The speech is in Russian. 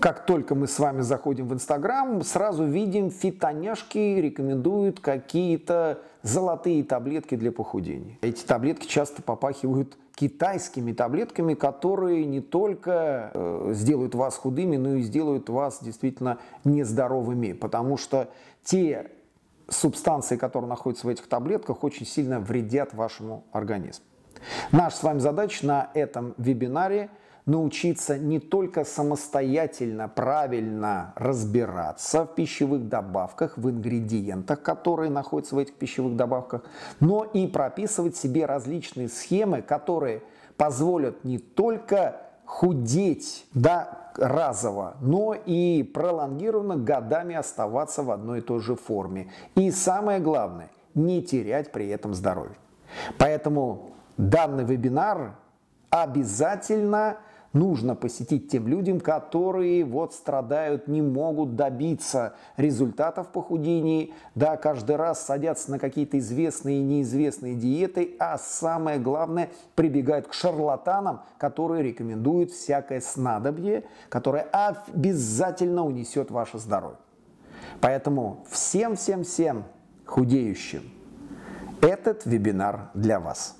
как только мы с вами заходим в Инстаграм, сразу видим, фитоняшки рекомендуют какие-то золотые таблетки для похудения. Эти таблетки часто попахивают китайскими таблетками, которые не только э, сделают вас худыми, но и сделают вас действительно нездоровыми, потому что те субстанции, которые находятся в этих таблетках, очень сильно вредят вашему организму. Наша с вами задача на этом вебинаре – научиться не только самостоятельно правильно разбираться в пищевых добавках, в ингредиентах, которые находятся в этих пищевых добавках, но и прописывать себе различные схемы, которые позволят не только худеть да, разово, но и пролонгированно годами оставаться в одной и той же форме. И самое главное, не терять при этом здоровье. Поэтому данный вебинар обязательно нужно посетить тем людям, которые вот страдают, не могут добиться результатов похудения, да, каждый раз садятся на какие-то известные и неизвестные диеты, а самое главное, прибегают к шарлатанам, которые рекомендуют всякое снадобье, которое обязательно унесет ваше здоровье. Поэтому всем-всем-всем худеющим этот вебинар для вас.